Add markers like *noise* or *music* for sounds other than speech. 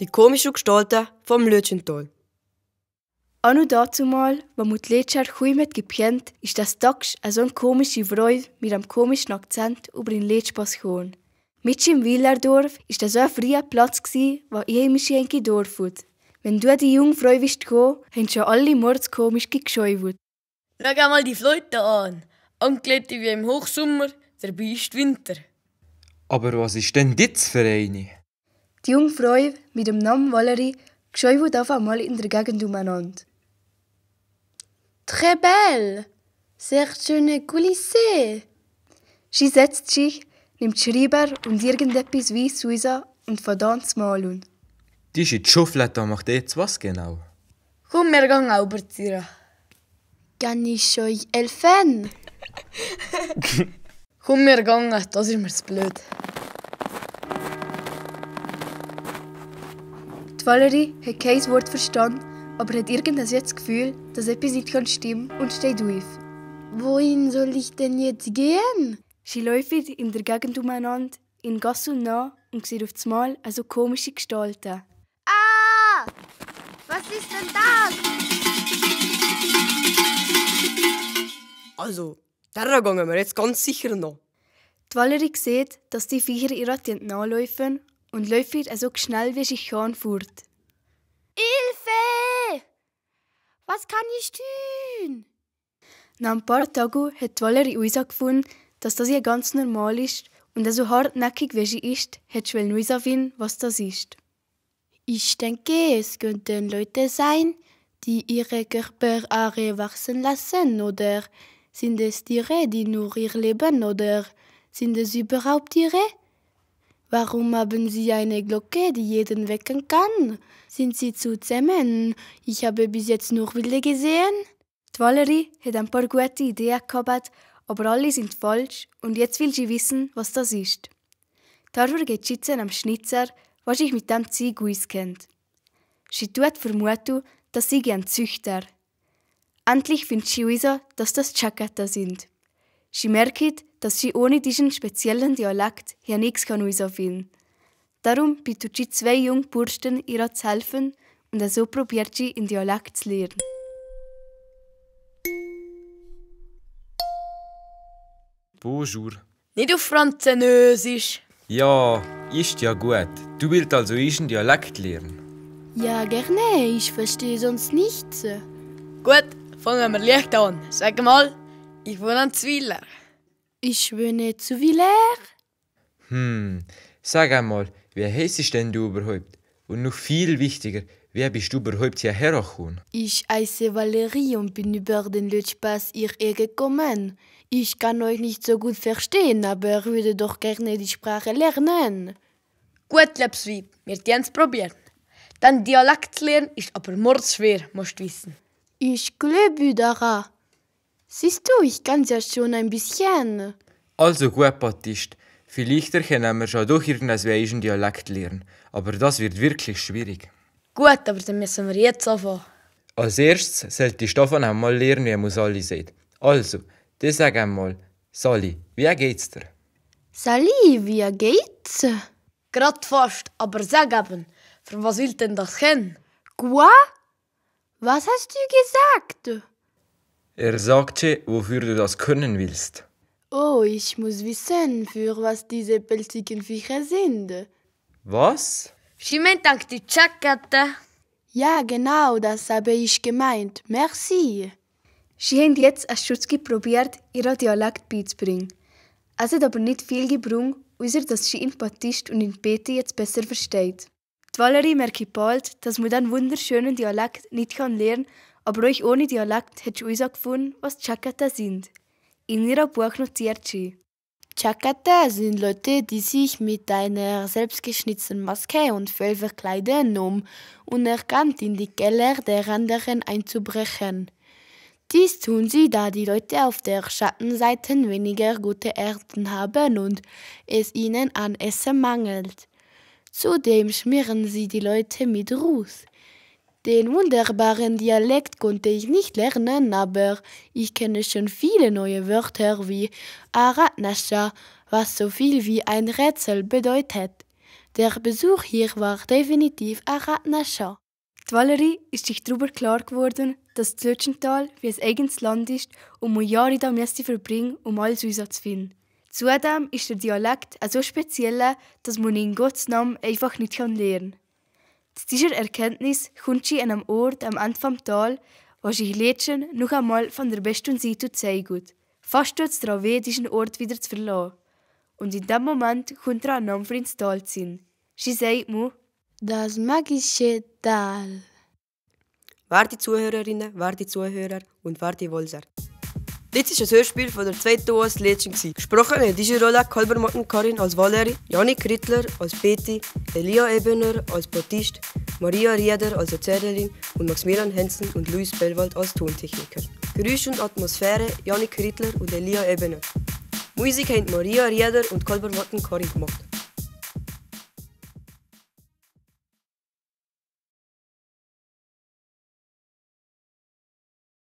die komischen Gestalten vom Lötschental. Auch noch dazu mal, wenn man die Lätscher mit gepient, ist das Dachsch so ein komischer Freu mit einem komischen Akzent über den Lätschpass gekommen. Mit im Willerdorf war das so ein freier Platz gsi, wo heimische Enke Dorf Wenn du die jungen Frau bist haben schon alle Mords komisch gescheuert. Schau mal die Leute an. Angelegt wie im Hochsommer, dabei ist Winter. Aber was ist denn das für eine? Die junge Frau mit dem Namen Valerie geschäufelt auf einmal in der Gegend umeinander. Très belle! Sehr schöne Kulisse! Sie setzt sich, nimmt Schreiber und irgendetwas weiss raus und von da zu malen. Die ist macht jetzt was genau? Komm, wir gehen arbeiten. Kann ich euch helfen? *laughs* Komm, wir gehen, das ist mir zu blöd. Valerie hat kein Wort verstanden, aber hat irgendwas jetzt Gefühl, dass etwas nicht kann und steht auf. Wohin soll ich denn jetzt gehen? Sie läuft in der Gegend umeinander, in Gassen und nah und sieht auf einmal also komische Gestalten. Ah! Was ist denn das? Also, da gehen wir jetzt ganz sicher noch. Die Valerie sieht, dass die Viecher ihr nachläufen und läuft so schnell wie ich kann fort. Hilfe! Was kann ich tun? Nach ein paar Tagen hat Valerie gefunden, dass das hier ganz normal ist und so hartnäckig wie sie ist, hat sie herausfinden, was das ist. Ich denke, es könnten Leute sein, die ihre Körperhaare wachsen lassen oder sind es Tiere, die nur ihr leben oder sind es überhaupt Tiere? Warum haben Sie eine Glocke, die jeden wecken kann? Sind Sie zu zusammen? Ich habe bis jetzt nur Wilde gesehen. Die Valerie hat ein paar gute Ideen gehabt, aber alle sind falsch und jetzt will sie wissen, was das ist. Darüber geht sie am Schnitzer, was sich mit dem Zieg auskennt. Sie tut vermuten, dass sie gern Züchter. Endlich findet sie Shiuisa, dass das Chakata sind. Sie merkt, dass sie ohne diesen speziellen Dialekt hier nichts kann rausfinden. Darum bittet sie zwei jungen Burschen, ihr zu helfen, und so probiert sie, in Dialekt zu lernen. Bonjour. Nicht auf Französisch. Ja, ist ja gut. Du willst also einen Dialekt lernen? Ja, gerne. Ich verstehe sonst nichts. Gut, fangen wir leicht an. Sag mal, ich wohne in Zwiller. Ich wohne in Zwiller. Hm, sag einmal, wer heißt denn du überhaupt? Und noch viel wichtiger, wer bist du überhaupt hierher gekommen? Ich heiße Valerie und bin über den Lötschpass hierher gekommen. Ich kann euch nicht so gut verstehen, aber würde doch gerne die Sprache lernen. Gut, Lebswieb, wir dien's probieren. Dann Dialekt lernen ist aber mordschwer, musst du wissen. Ich glaube daran. Siehst du, ich kann ja schon ein bisschen. Also gut, Baptist. Vielleicht können wir schon durch irgendeinen Dialekt lernen. Aber das wird wirklich schwierig. Gut, aber dann müssen wir jetzt anfangen. Als erstes sollte Stefan einmal lernen, wie man Sally sagt. Also, das sag einmal. Sally, wie geht's dir? Sally, wie geht's? Grad fast, aber sag eben, von was will denn das hin? Qua? Was hast du gesagt? Er sagte, wofür du das können willst. Oh, ich muss wissen, für was diese pelzigen Viecher sind. Was? Schimentank die Chakata. Ja, genau, das habe ich gemeint. Merci. Sie haben jetzt als Schutz probiert, ihren Dialekt beizubringen. Es also, hat aber nicht viel gebrungen, außer dass sie ihn Patist und in Bete jetzt besser versteht. Die Valerie merkt bald, dass man diesen wunderschönen Dialekt nicht lernen kann, aber euch ohne Dialekt hättest du gefunden, was Chakata sind. In ihrer Buch notiert sie. Chakata sind Leute, die sich mit einer selbstgeschnitzten Maske und Fell verkleiden, um unerkannt in die Keller der anderen einzubrechen. Dies tun sie, da die Leute auf der Schattenseite weniger gute Erden haben und es ihnen an Essen mangelt. Zudem schmieren sie die Leute mit Ruß. Den wunderbaren Dialekt konnte ich nicht lernen, aber ich kenne schon viele neue Wörter wie Aratnascha, was so viel wie ein Rätsel bedeutet. Der Besuch hier war definitiv Aratnascha. Die Valerie ist sich darüber klar geworden, dass Zürchental wie ein eigenes Land ist und man Jahre da müsste verbringen, um alles zu Zudem ist der Dialekt auch so speziell, dass man ihn in Gottes Namen einfach nicht lernen kann. Zu dieser Erkenntnis kommt sie an einem Ort am Anfang des Tal, wo sich Lädchen noch einmal von der besten Seite zeigt. Fast tut es darauf weh, diesen Ort wieder zu verlassen. Und in diesem Moment kommt er an Amfer ins Tal zu sein. Sie sagt mir, das magische Tal. Werte Zuhörerinnen, werte Zuhörer und werte Wolser. Dies war ein Hörspiel von der zweiten OS Lädchen. Gesprochen hat diese Rolle Kolbermotten Karin als Valerie, Janik Rittler als Betty, Elia Ebener als Bautist, Maria Rieder als Erzählerin und Maximilian Hensen und Luis Bellwald als Tontechniker. Geräusch und Atmosphäre Janik Rittler und Elia Ebener. Musik haben Maria Rieder und Kolbermotten Karin gemacht.